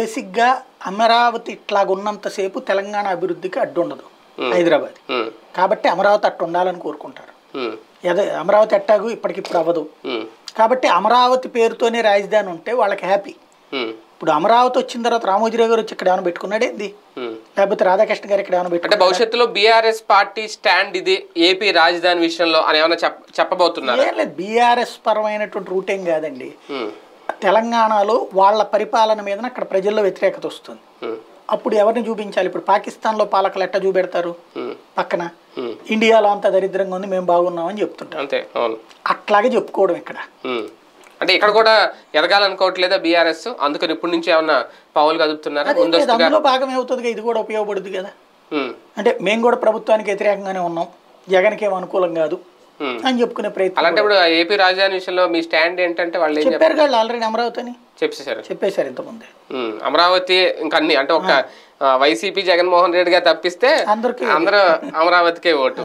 బేసిక్గా అమరావతి ఇట్లాగున్నంతసేపు తెలంగాణ అభివృద్ధికి అడ్డుండదు హైదరాబాద్ కాబట్టి అమరావతి అట్టు ఉండాలని కోరుకుంటారు అదే అమరావతి అట్టాగు ఇప్పటికిప్పుడు అవ్వదు కాబట్టి అమరావతి పేరుతోనే రాజధాని ఉంటే వాళ్ళకి హ్యాపీ ఇప్పుడు అమరావతి వచ్చిన తర్వాత రామోజీరావు గారు వచ్చి ఇక్కడ ఏమైనా పెట్టుకున్నాడే ఏంది లేకపోతే రాధాకృష్ణ గారు ఇక్కడ ఏమైనా పెట్టుకుంటే భవిష్యత్తులో బీఆర్ఎస్ పార్టీ స్టాండ్ ఇది ఏపీ రాజధాని విషయంలో అని ఏమైనా చెప్పబోతున్నారు లేదు బీఆర్ఎస్ పరమైనటువంటి రూట్ ఏం కాదండి తెలంగాణలో వాళ్ళ పరిపాలన మీద అక్కడ ప్రజల్లో వ్యతిరేకత వస్తుంది అప్పుడు ఎవరిని చూపించాలి ఇప్పుడు పాకిస్తాన్ లో పాలకులు ఎట్ట చూపెడతారు పక్కన ఇండియాలో అంత దరిద్రంగా ఉంది మేము బాగున్నామని చెప్తుంటాం అంతే అట్లాగే చెప్పుకోవడం ఇక్కడ అంటే ఇక్కడ కూడా ఎదగాలనుకోవట్లేదా బీఆర్ఎస్ అందుకని ఇప్పటి నుంచి ఏమన్నా పావులు కదుపుతున్నారు అందులో భాగం ఏమవుతుంది ఇది కూడా ఉపయోగపడుతుంది కదా అంటే మేము కూడా ప్రభుత్వానికి వ్యతిరేకంగానే ఉన్నాం జగన్కి ఏం అనుకూలం కాదు అని చెప్పుకునే ప్రయత్నం ఇప్పుడు ఏపీ రాజధాని విషయంలో మీ స్టాండ్ ఏంటంటే వాళ్ళు చెప్పారు వాళ్ళు ఆల్రెడీ అమరావతి అని చెప్పేశారు చెప్పేశారు ఇంతకుముందే అమరావతి ఇంకా అన్ని అంటే ఒక వైసీపీ జగన్మోహన్ రెడ్డి గారు తప్పిస్తే అందరూ అమరావతికే ఓటు